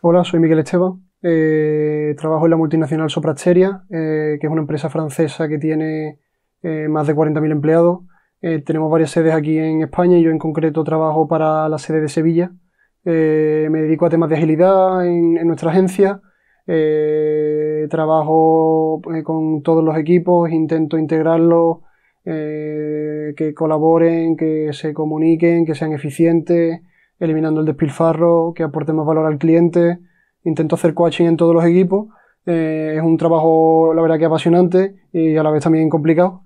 Hola, soy Miguel Esteban. Eh, trabajo en la multinacional Soprasteria, eh, que es una empresa francesa que tiene eh, más de 40.000 empleados. tenemos varias sedes aquí en España y yo en concreto trabajo para la sede de Sevilla. me dedico a temas de agilidad en, en nuestra agencia. trabajo con todos los equipos, intento integrarlos, que colaboren, que se comuniquen, que sean eficientes eliminando el despilfarro, que aporte más valor al cliente. Intento hacer coaching en todos los equipos. Eh, es un trabajo, la verdad, que apasionante y a la vez también complicado.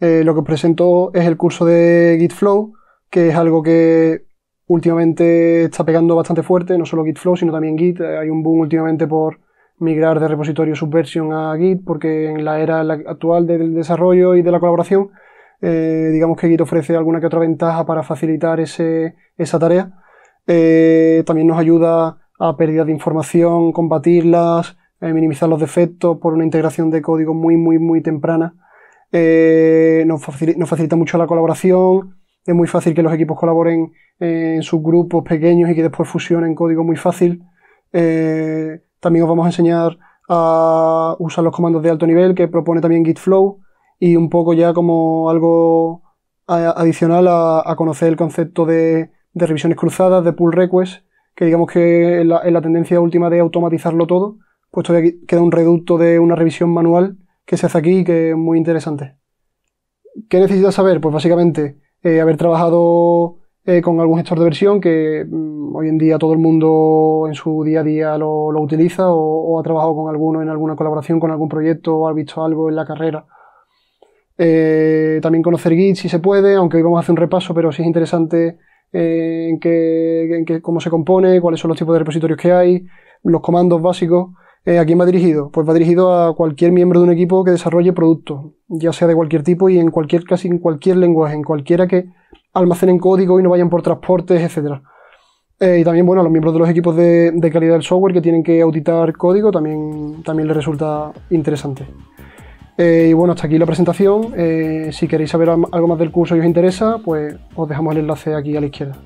Eh, lo que os presento es el curso de GitFlow, que es algo que últimamente está pegando bastante fuerte, no solo GitFlow, sino también Git. Eh, hay un boom últimamente por migrar de repositorio Subversion a Git, porque en la era actual del desarrollo y de la colaboración eh, digamos que Git ofrece alguna que otra ventaja para facilitar ese, esa tarea. Eh, también nos ayuda a pérdidas de información, combatirlas, eh, minimizar los defectos por una integración de código muy, muy, muy temprana. Nos facilita, nos, facilita, mucho la colaboración. Es muy fácil que los equipos colaboren en sus grupos pequeños y que después fusionen código muy fácil. también os vamos a enseñar a usar los comandos de alto nivel que propone también GitFlow. Flow y un poco ya como algo adicional a, conocer el concepto de, revisiones cruzadas, de pull requests que digamos que es la, tendencia última de automatizarlo todo, puesto que queda un reducto de una revisión manual que se hace aquí y que es muy interesante. ¿Qué necesitas saber? Pues básicamente eh, haber trabajado eh, con algún gestor de versión que mm, hoy en día todo el mundo en su día a día lo, utiliza o, o, ha trabajado con alguno en alguna colaboración con algún proyecto o ha visto algo en la carrera eh, también conocer Git si se puede, aunque hoy vamos a hacer un repaso, pero si es interesante eh, en, cómo se compone, cuáles son los tipos de repositorios que hay, los comandos básicos. Eh, ¿A quién va dirigido? Pues va dirigido a cualquier miembro de un equipo que desarrolle productos, ya sea de cualquier tipo y en cualquier, casi en cualquier lenguaje, en cualquiera que almacenen código y no vayan por transportes, etc. y también, bueno, a los miembros de los equipos de, calidad del software que tienen que auditar código también, también les resulta interesante. Eh, y bueno, hasta aquí la presentación. Eh, si queréis saber algo más del curso y os interesa, pues os dejamos el enlace aquí a la izquierda.